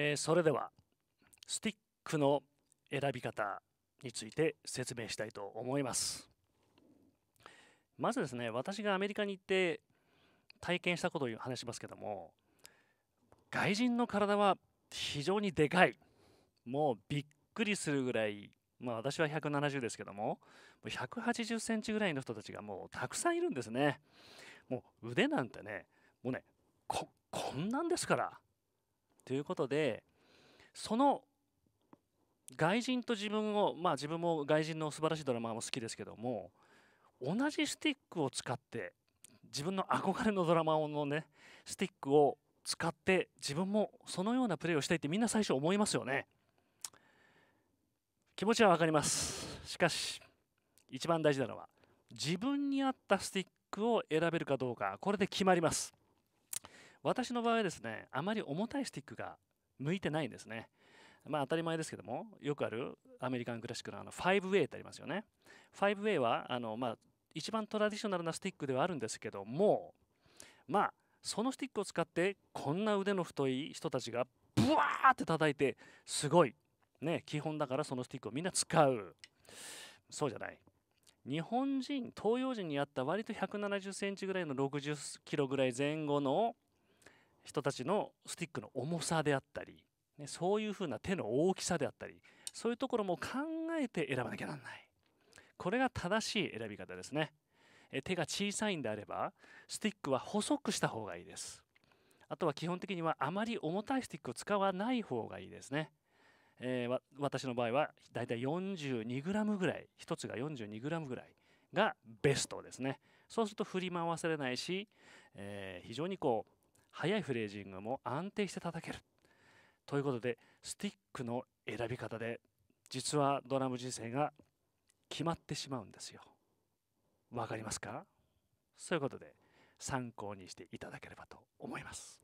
えー、それではスティックの選び方について説明したいと思いますまずですね私がアメリカに行って体験したことを話しますけども外人の体は非常にでかいもうびっくりするぐらいまあ私は170ですけども180センチぐらいの人たちがもうたくさんいるんですねもう腕なんてねもうねこんなんですからということでその外人と自分をまあ自分も外人の素晴らしいドラマも好きですけども同じスティックを使って自分の憧れのドラマのねスティックを使って自分もそのようなプレーをしたいってみんな最初思いますよね気持ちは分かりますしかし一番大事なのは自分に合ったスティックを選べるかどうかこれで決まります私の場合はですね、あまり重たいスティックが向いてないんですね。まあ当たり前ですけども、よくあるアメリカンクラシックのあの 5way ってありますよね。5way はあの、まあ、一番トラディショナルなスティックではあるんですけども、まあそのスティックを使ってこんな腕の太い人たちがブワーって叩いてすごい。ね、基本だからそのスティックをみんな使う。そうじゃない。日本人東洋人にあった割と1 7 0センチぐらいの6 0キロぐらい前後の人たちのスティックの重さであったり、ね、そういうふうな手の大きさであったりそういうところも考えて選ばなきゃなんないこれが正しい選び方ですね手が小さいんであればスティックは細くした方がいいですあとは基本的にはあまり重たいスティックを使わない方がいいですね、えー、私の場合はだいたい 42g ぐらい1つが 42g ぐらいがベストですねそうすると振り回されないし、えー、非常にこう速いフレージングも安定して叩けるということでスティックの選び方で実はドラム人生が決まってしまうんですよわかりますかそういうことで参考にしていただければと思います